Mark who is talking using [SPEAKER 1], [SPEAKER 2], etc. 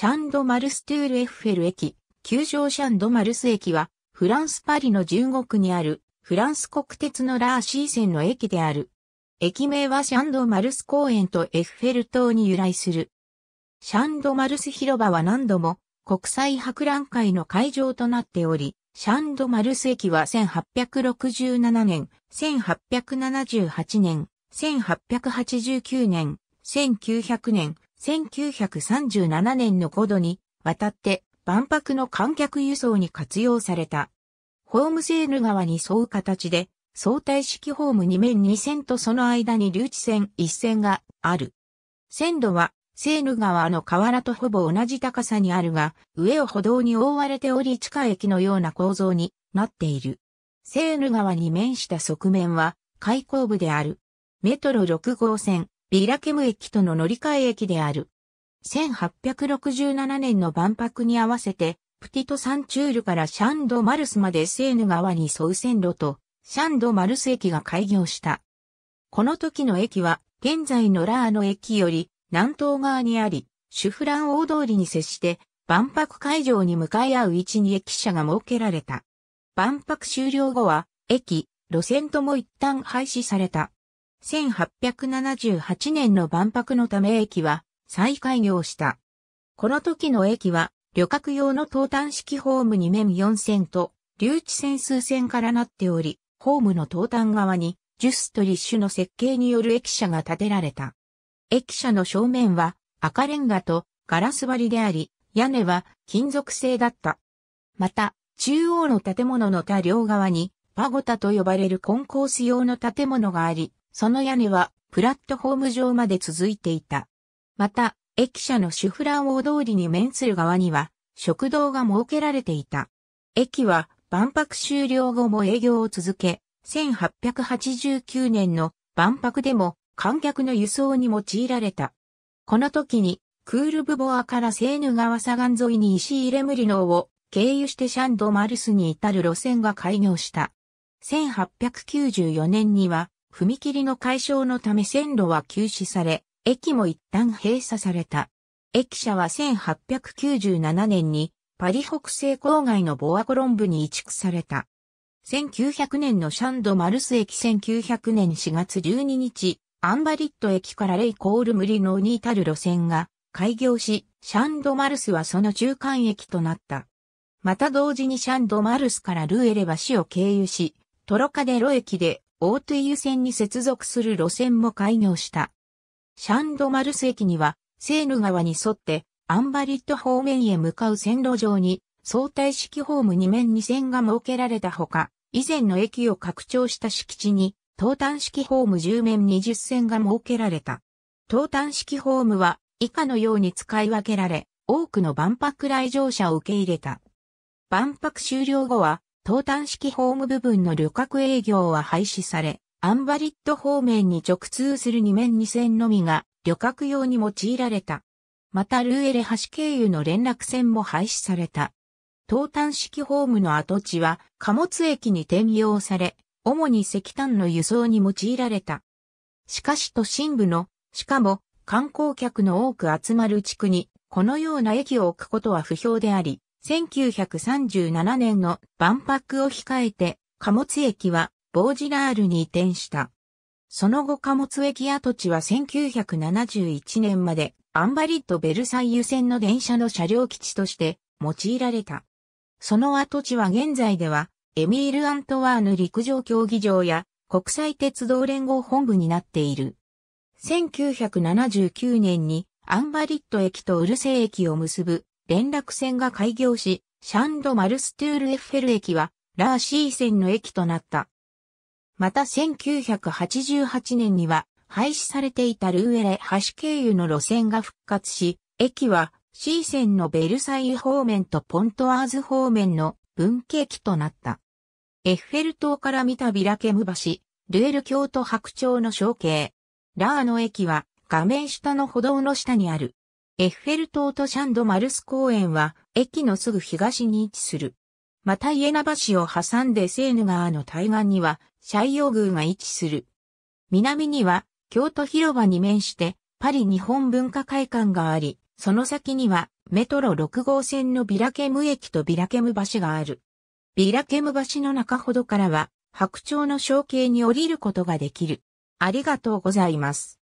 [SPEAKER 1] シャンドマルストゥールエッフェル駅、球場シャンドマルス駅は、フランスパリの15区にある、フランス国鉄のラーシー線の駅である。駅名はシャンドマルス公園とエッフェル塔に由来する。シャンドマルス広場は何度も国際博覧会の会場となっており、シャンドマルス駅は1867年、1878年、1889年、1900年、1937年の5度に渡って万博の観客輸送に活用された。ホームセーヌ川に沿う形で相対式ホーム2面2線とその間に留置線1線がある。線路はセーヌ川の河原とほぼ同じ高さにあるが、上を歩道に覆われており地下駅のような構造になっている。セーヌ川に面した側面は開口部である。メトロ6号線、ビラケム駅との乗り換え駅である。1867年の万博に合わせて、プティトサンチュールからシャンドマルスまでセーヌ川に沿う線路と、シャンドマルス駅が開業した。この時の駅は、現在のラーの駅より南東側にあり、シュフラン大通りに接して、万博会場に向かい合う位置に駅舎が設けられた。万博終了後は、駅、路線とも一旦廃止された。1878年の万博のため駅は再開業した。この時の駅は旅客用の東端式ホーム2面4線と留置線数線からなっており、ホームの東端側にジュストリッシュの設計による駅舎が建てられた。駅舎の正面は赤レンガとガラス張りであり、屋根は金属製だった。また、中央の建物の他両側にパゴタと呼ばれるコンコース用の建物があり、その屋根はプラットホーム上まで続いていた。また、駅舎のシュフラン大通りに面する側には、食堂が設けられていた。駅は万博終了後も営業を続け、1889年の万博でも観客の輸送に用いられた。この時に、クールブボアからセーヌ川左岸沿いに石入れ無理能を経由してシャンドマルスに至る路線が開業した。1894年には踏切の解消のため線路は休止され、駅も一旦閉鎖された。駅舎は1897年にパリ北西郊外のボアコロンブに移築された。1900年のシャンド・マルス駅1900年4月12日、アンバリット駅からレイ・コール・ムリノーに至る路線が開業し、シャンド・マルスはその中間駅となった。また同時にシャンド・マルスからルーエレバ市を経由し、トロカデロ駅で大手湯線に接続する路線も開業した。シャンドマルス駅には、セーヌ川に沿って、アンバリット方面へ向かう線路上に、相対式ホーム2面2線が設けられたほか、以前の駅を拡張した敷地に、東端式ホーム10面20線が設けられた。東端式ホームは、以下のように使い分けられ、多くの万博来場者を受け入れた。万博終了後は、東端式ホーム部分の旅客営業は廃止され、アンバリッド方面に直通する2面2線のみが旅客用に用いられた。またルーエレ橋経由の連絡線も廃止された。東端式ホームの跡地は貨物駅に転用され、主に石炭の輸送に用いられた。しかし都心部の、しかも観光客の多く集まる地区に、このような駅を置くことは不評であり、1937年の万博を控えて、貨物駅はボージラールに移転した。その後貨物駅跡地は1971年までアンバリッド・ベルサイユ線の電車の車両基地として用いられた。その跡地は現在ではエミール・アントワーヌ陸上競技場や国際鉄道連合本部になっている。1979年にアンバリット駅とウルセ駅を結ぶ連絡船が開業し、シャンド・マルストゥール・エッフェル駅は、ラーシー線の駅となった。また1988年には、廃止されていたルーエレ橋経由の路線が復活し、駅は、シー線のベルサイユ方面とポントアーズ方面の分岐駅となった。エッフェル塔から見たビラケム橋、ルエル橋と白鳥の象形。ラーの駅は画面下の歩道の下にあるエッフェル塔とシャンドマルス公園は駅のすぐ東に位置する。またイエナ橋を挟んでセーヌ川の対岸にはシャイヨ宮が位置する。南には京都広場に面してパリ日本文化会館があり、その先にはメトロ6号線のビラケム駅とビラケム橋がある。ビラケム橋の中ほどからは白鳥の象形に降りることができる。ありがとうございます。